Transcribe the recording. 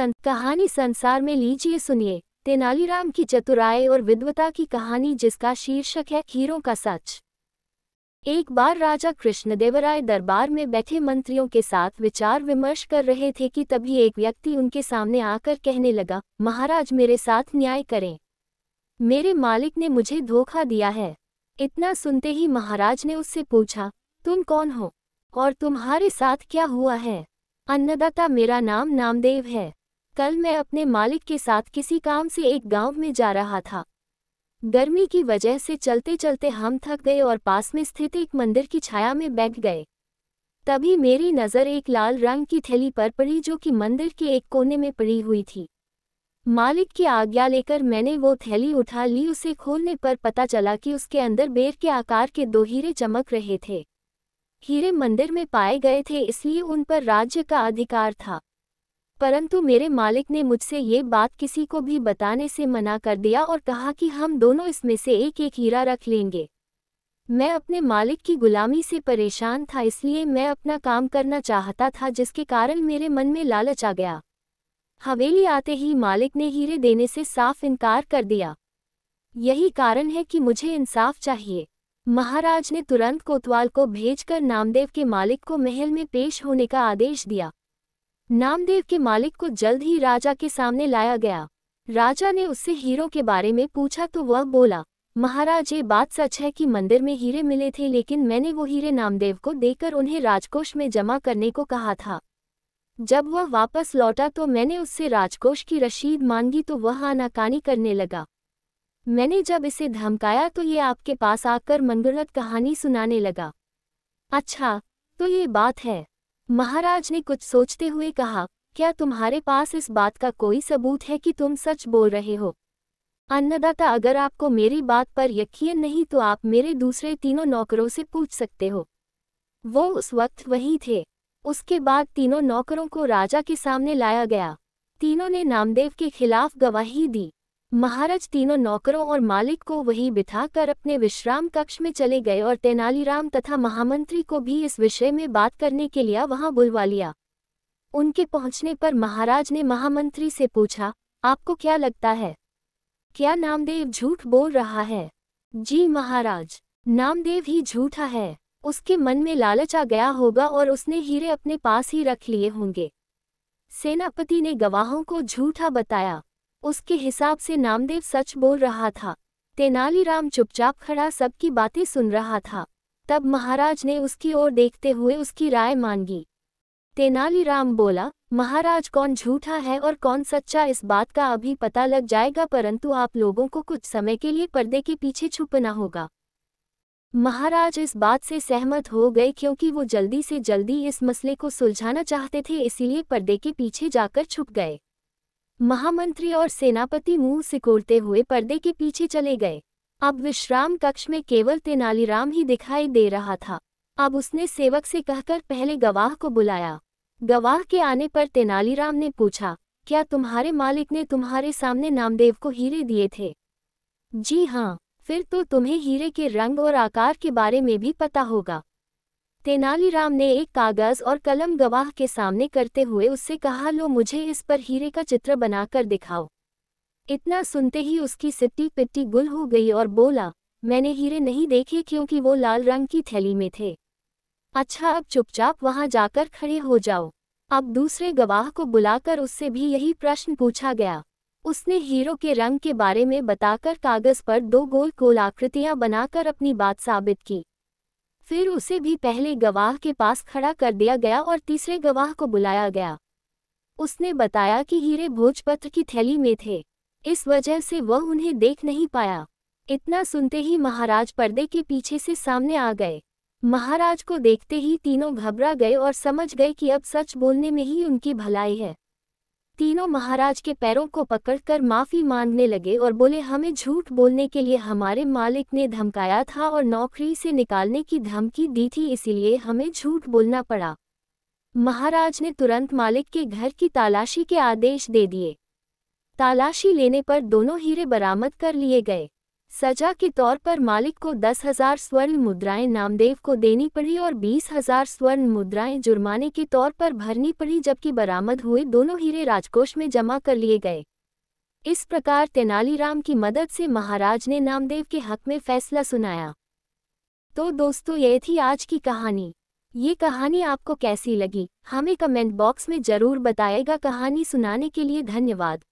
सन कहानी संसार में लीजिए सुनिए तेनालीराम की चतुराय और विद्वता की कहानी जिसका शीर्षक है हीरों का सच एक बार राजा कृष्णदेवराय दरबार में बैठे मंत्रियों के साथ विचार विमर्श कर रहे थे कि तभी एक व्यक्ति उनके सामने आकर कहने लगा महाराज मेरे साथ न्याय करें मेरे मालिक ने मुझे धोखा दिया है इतना सुनते ही महाराज ने उससे पूछा तुम कौन हो और तुम्हारे साथ क्या हुआ है अन्नदाता मेरा नाम नामदेव है कल मैं अपने मालिक के साथ किसी काम से एक गांव में जा रहा था गर्मी की वजह से चलते चलते हम थक गए और पास में स्थित एक मंदिर की छाया में बैठ गए तभी मेरी नज़र एक लाल रंग की थैली पर पड़ी जो कि मंदिर के एक कोने में पड़ी हुई थी मालिक की आज्ञा लेकर मैंने वो थैली उठा ली उसे खोलने पर पता चला कि उसके अंदर बेर के आकार के दो हीरे चमक रहे थे हीरे मंदिर में पाए गए थे इसलिए उन पर राज्य का अधिकार था परंतु मेरे मालिक ने मुझसे ये बात किसी को भी बताने से मना कर दिया और कहा कि हम दोनों इसमें से एक एक हीरा रख लेंगे मैं अपने मालिक की गुलामी से परेशान था इसलिए मैं अपना काम करना चाहता था जिसके कारण मेरे मन में लालच आ गया हवेली आते ही मालिक ने हीरे देने से साफ इनकार कर दिया यही कारण है कि मुझे इंसाफ चाहिए महाराज ने तुरंत कोतवाल को भेजकर नामदेव के मालिक को महल में पेश होने का आदेश दिया नामदेव के मालिक को जल्द ही राजा के सामने लाया गया राजा ने उससे हीरो के बारे में पूछा तो वह बोला महाराज ये बात सच है कि मंदिर में हीरे मिले थे लेकिन मैंने वो हीरे नामदेव को देकर उन्हें राजकोष में जमा करने को कहा था जब वह वापस लौटा तो मैंने उससे राजकोष की रशीद मांगी तो वह आनाकानी करने लगा मैंने जब इसे धमकाया तो ये आपके पास आकर मनगढ़ंत कहानी सुनाने लगा अच्छा तो ये बात है महाराज ने कुछ सोचते हुए कहा क्या तुम्हारे पास इस बात का कोई सबूत है कि तुम सच बोल रहे हो अन्नदाता अगर आपको मेरी बात पर यकीन नहीं तो आप मेरे दूसरे तीनों नौकरों से पूछ सकते हो वो उस वक्त वही थे उसके बाद तीनों नौकरों को राजा के सामने लाया गया तीनों ने नामदेव के खिलाफ गवाही दी महाराज तीनों नौकरों और मालिक को वहीं बिठाकर अपने विश्राम कक्ष में चले गए और तेनालीराम तथा महामंत्री को भी इस विषय में बात करने के लिए वहां बुलवा लिया उनके पहुंचने पर महाराज ने महामंत्री से पूछा आपको क्या लगता है क्या नामदेव झूठ बोल रहा है जी महाराज नामदेव ही झूठा है उसके मन में लालच आ गया होगा और उसने हीरे अपने पास ही रख लिए होंगे सेनापति ने गवाहों को झूठा बताया उसके हिसाब से नामदेव सच बोल रहा था तेनालीराम चुपचाप खड़ा सबकी बातें सुन रहा था तब महाराज ने उसकी ओर देखते हुए उसकी राय मांगी तेनालीराम बोला महाराज कौन झूठा है और कौन सच्चा इस बात का अभी पता लग जाएगा परंतु आप लोगों को कुछ समय के लिए पर्दे के पीछे छुपना होगा महाराज इस बात से सहमत हो गए क्योंकि वो जल्दी से जल्दी इस मसले को सुलझाना चाहते थे इसीलिए पर्दे के पीछे जाकर छुप गए महामंत्री और सेनापति मुंह सिकोड़ते हुए पर्दे के पीछे चले गए अब विश्राम कक्ष में केवल तेनालीराम ही दिखाई दे रहा था अब उसने सेवक से कहकर पहले गवाह को बुलाया गवाह के आने पर तेनालीराम ने पूछा क्या तुम्हारे मालिक ने तुम्हारे सामने नामदेव को हीरे दिए थे जी हाँ फिर तो तुम्हें हीरे के रंग और आकार के बारे में भी पता होगा तेनालीराम ने एक कागज और कलम गवाह के सामने करते हुए उससे कहा लो मुझे इस पर हीरे का चित्र बनाकर दिखाओ इतना सुनते ही उसकी सिट्टी पिट्टी गुल हो गई और बोला मैंने हीरे नहीं देखे क्योंकि वो लाल रंग की थैली में थे अच्छा अब चुपचाप वहां जाकर खड़े हो जाओ अब दूसरे गवाह को बुलाकर उससे भी यही प्रश्न पूछा गया उसने हीरो के रंग के बारे में बताकर कागज पर दो गोल गोल आकृतियां बनाकर अपनी बात साबित की फिर उसे भी पहले गवाह के पास खड़ा कर दिया गया और तीसरे गवाह को बुलाया गया उसने बताया कि हीरे भोजपत्र की थैली में थे इस वजह से वह उन्हें देख नहीं पाया इतना सुनते ही महाराज पर्दे के पीछे से सामने आ गए महाराज को देखते ही तीनों घबरा गए और समझ गए कि अब सच बोलने में ही उनकी भलाई है तीनों महाराज के पैरों को पकड़कर माफ़ी मांगने लगे और बोले हमें झूठ बोलने के लिए हमारे मालिक ने धमकाया था और नौकरी से निकालने की धमकी दी थी इसीलिए हमें झूठ बोलना पड़ा महाराज ने तुरंत मालिक के घर की तलाशी के आदेश दे दिए तलाशी लेने पर दोनों हीरे बरामद कर लिए गए सजा के तौर पर मालिक को दस हजार स्वर्ण मुद्राएं नामदेव को देनी पड़ी और बीस हजार स्वर्ण मुद्राएं जुर्माने के तौर पर भरनी पड़ी जबकि बरामद हुए दोनों हीरे राजकोष में जमा कर लिए गए इस प्रकार तेनालीराम की मदद से महाराज ने नामदेव के हक में फैसला सुनाया तो दोस्तों ये थी आज की कहानी ये कहानी आपको कैसी लगी हमें कमेंट बॉक्स में ज़रूर बताएगा कहानी सुनाने के लिए धन्यवाद